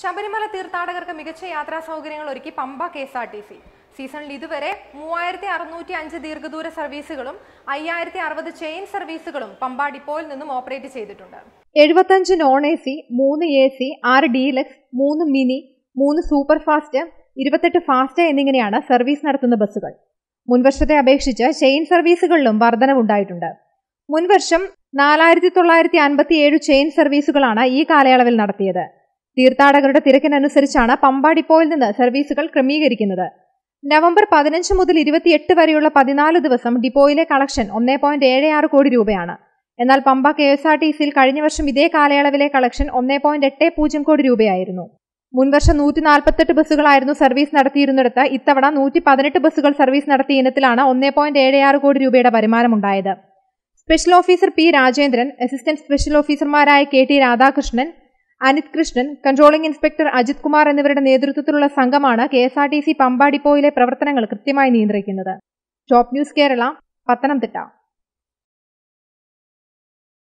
ശബരിമല തീർത്ഥാടകർക്ക് മികച്ച യാത്രാ സൗകര്യങ്ങൾ ഒരുക്കി Pamba K S R T C സീസണിൽ ഇതുവരെ മൂവായിരത്തി അറുന്നൂറ്റി അഞ്ച് ദീർഘദൂര സർവീസുകളും അയ്യായിരത്തി അറുപത് ചെയിൻ സർവീസുകളും പമ്പ ഡിപ്പോയിൽ നിന്നും ഓപ്പറേറ്റ് ചെയ്തിട്ടുണ്ട് എഴുപത്തഞ്ച് നോൺ എ സി മൂന്ന് എ സി ആറ് ഡീലക്സ് മൂന്ന് മിനി മൂന്ന് സൂപ്പർ ഫാസ്റ്റ് ഇരുപത്തെട്ട് ഫാസ്റ്റ് എന്നിങ്ങനെയാണ് സർവീസ് നടത്തുന്ന ബസ്സുകൾ മുൻവർഷത്തെ അപേക്ഷിച്ച് ചെയിൻ സർവീസുകളിലും വർധനവുണ്ടായിട്ടുണ്ട് മുൻവർഷം നാലായിരത്തി തൊള്ളായിരത്തി അൻപത്തി ഏഴ് ചെയിൻ സർവീസുകളാണ് ഈ കാലയളവിൽ നടത്തിയത് തീർത്ഥാടകരുടെ തിരക്കിനനുസരിച്ചാണ് പമ്പാടിപ്പോയിൽ നിന്ന് സർവീസുകൾ ക്രമീകരിക്കുന്നത് നവംബർ പതിനഞ്ച് മുതൽ ഇരുപത്തിയെട്ട് വരെയുള്ള പതിനാല് ദിവസം ഡിപ്പോയിലെ കളക്ഷൻ ഒന്നേ പോയിന്റ് ഏഴ് ആറ് കോടി രൂപയാണ് എന്നാൽ Pamba K S R T സിയിൽ കഴിഞ്ഞ വർഷം ഇതേ കാലയളവിലെ കളക്ഷൻ ഒന്നേ പോയിന്റ് എട്ട് പൂജ്യം കോടി രൂപയായിരുന്നു മുൻവർഷം നൂറ്റി നാൽപ്പത്തെട്ട് ബസ്സുകളായിരുന്നു സർവീസ് നടത്തിയിരുന്നിടത്ത് ഇത്തവണ നൂറ്റി പതിനെട്ട് ബസ്സുകൾ സർവീസ് നടത്തിയ ഇനത്തിലാണ് ഒന്നേ പോയിന്റ് ഏഴ് ആറ് കോടി രൂപയുടെ വരുമാനമുണ്ടായത് special officer P Rajendran assistant special ഓഫീസർമാരായ K T Radhakrishnan Anith Krishnan controlling inspector Ajith Kumar എന്നിവരുടെ നേതൃത്വത്തിലുള്ള സംഘമാണ് K S R T C പമ്പാടിപ്പോയിലെ പ്രവർത്തനങ്ങൾ കൃത്യമായി നിയന്ത്രിക്കുന്നത് ടോപ്പ് ന്യൂസ് കേരള പത്തനംതിട്ട